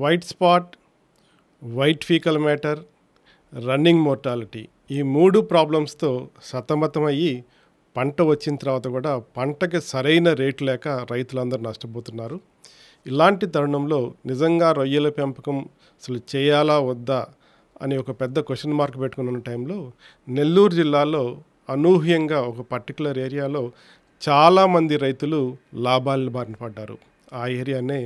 white spot white fecal matter running mortality ఈ మూడు ప్రాబ్లమ్స్తో సతమతమయ్యి పంట వచ్చిన తర్వాత కూడా పంటకి సరైన రేటు లేక రైతులందరూ నష్టపోతున్నారు ఇలాంటి తరుణంలో నిజంగా రొయ్యల పెంపకం అసలు చేయాలా వద్దా అని ఒక పెద్ద క్వశ్చన్ మార్క్ పెట్టుకున్న టైంలో నెల్లూరు జిల్లాలో అనూహ్యంగా ఒక పర్టికులర్ ఏరియాలో చాలామంది రైతులు లాభాలను బారిన పడ్డారు ఆ ఏరియానే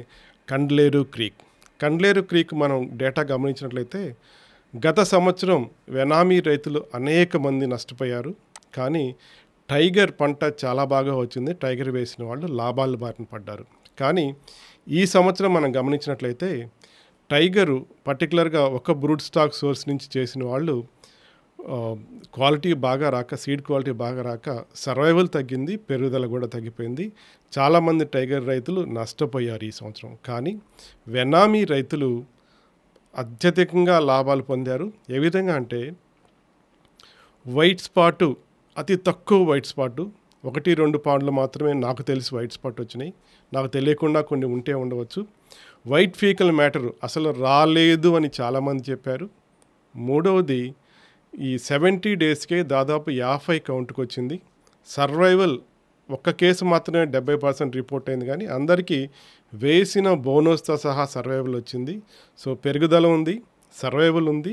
కండ్లేరు క్రీక్ కండ్లేరు క్రీక్ మనం డేటా గమనించినట్లయితే గత సంవత్సరం వెనామీ రైతులు అనేక మంది నష్టపోయారు కానీ టైగర్ పంట చాలా బాగా వచ్చింది టైగర్ వేసిన వాళ్ళు లాభాలు బారిన పడ్డారు కానీ ఈ సంవత్సరం మనం గమనించినట్లయితే టైగరు పర్టికులర్గా ఒక బ్రూడ్ స్టాక్ సోర్స్ నుంచి చేసిన వాళ్ళు క్వాలిటీ బాగా రాక సీడ్ క్వాలిటీ బాగా రాక సర్వైవల్ తగ్గింది పెరుగుదల కూడా తగ్గిపోయింది చాలామంది టైగర్ రైతులు నష్టపోయారు ఈ సంవత్సరం కానీ వెనామీ రైతులు అత్యధికంగా లాభాలు పొందారు ఏ విధంగా అంటే వైట్ స్పాటు అతి తక్కువ వైట్ స్పాటు ఒకటి రెండు పాండ్లు మాత్రమే నాకు తెలిసి వైట్ స్పాట్ వచ్చినాయి నాకు తెలియకుండా కొన్ని ఉంటే ఉండవచ్చు వైట్ ఫీకల్ మ్యాటరు అసలు రాలేదు అని చాలామంది చెప్పారు మూడవది ఈ సెవెంటీ డేస్కే దాదాపు యాభై కౌంట్కి వచ్చింది సర్వైవల్ ఒక్క కేసు మాత్రమే డెబ్బై పర్సెంట్ రిపోర్ట్ అయింది కానీ అందరికీ వేసిన బోనస్తో సహా సర్వైవల్ వచ్చింది సో పెరుగుదల ఉంది సర్వైవల్ ఉంది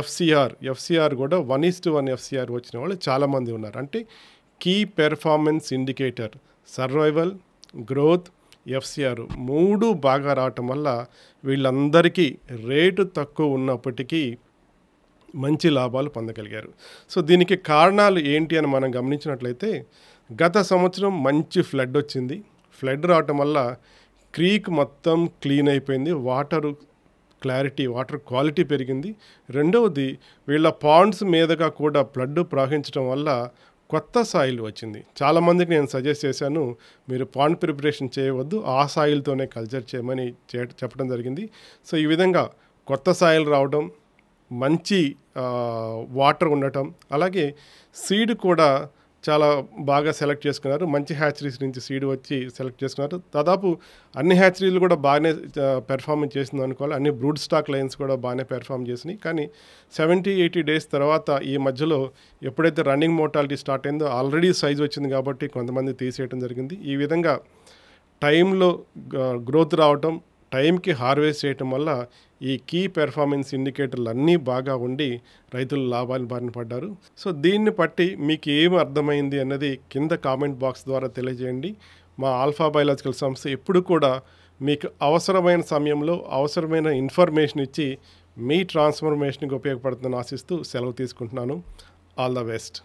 ఎఫ్సిఆర్ ఎఫ్సిఆర్ కూడా one is to one FCR వచ్చిన వాళ్ళు చాలామంది ఉన్నారు అంటే key performance indicator survival growth FCR మూడు బాగా రావటం వల్ల వీళ్ళందరికీ రేటు తక్కువ ఉన్నప్పటికీ మంచి లాభాలు పొందగలిగారు సో దీనికి కారణాలు ఏంటి అని మనం గమనించినట్లయితే గత సంవత్సరం మంచి ఫ్లడ్ వచ్చింది ఫ్లడ్ రావటం వల్ల క్రీక్ మొత్తం క్లీన్ అయిపోయింది వాటర్ క్లారిటీ వాటర్ క్వాలిటీ పెరిగింది రెండవది వీళ్ళ పాండ్స్ మీదగా కూడా ఫ్లడ్ ప్రవహించడం వల్ల కొత్త సాయిల్ వచ్చింది చాలామందికి నేను సజెస్ట్ చేశాను మీరు పాండ్ ప్రిపరేషన్ చేయవద్దు ఆ సాయిల్తోనే కల్చర్ చేయమని చెప్పడం జరిగింది సో ఈ విధంగా కొత్త సాయిల్ రావడం మంచి వాటర్ ఉండటం అలాగే సీడ్ కూడా చాలా బాగా సెలెక్ట్ చేసుకున్నారు మంచి హ్యాచరీస్ నుంచి సీడ్ వచ్చి సెలెక్ట్ చేసుకున్నారు దాదాపు అన్ని హ్యాచరీలు కూడా బాగానే పెర్ఫార్మెన్స్ చేసింది అనుకోవాలి అన్ని బ్రూడ్ స్టాక్ లైన్స్ కూడా బాగానే పెర్ఫామ్ చేసినాయి కానీ సెవెంటీ ఎయిటీ డేస్ తర్వాత ఈ మధ్యలో ఎప్పుడైతే రన్నింగ్ మోటాలిటీ స్టార్ట్ అయిందో ఆల్రెడీ సైజ్ వచ్చింది కాబట్టి కొంతమంది తీసేయడం జరిగింది ఈ విధంగా టైంలో గ్రోత్ రావటం టైంకి హార్వెస్ట్ చేయటం వల్ల ఈ కీ పెర్ఫార్మెన్స్ ఇండికేటర్లు అన్నీ బాగా ఉండి రైతులు లాభాలు బారిన పడ్డారు సో దీన్ని బట్టి మీకు ఏం అర్థమైంది అన్నది కింద కామెంట్ బాక్స్ ద్వారా తెలియజేయండి మా ఆల్ఫా బయాలజికల్ సంస్థ ఎప్పుడు కూడా మీకు అవసరమైన సమయంలో అవసరమైన ఇన్ఫర్మేషన్ ఇచ్చి మీ ట్రాన్స్ఫర్మేషన్కి ఉపయోగపడుతుందని ఆశిస్తూ సెలవు తీసుకుంటున్నాను ఆల్ ద బెస్ట్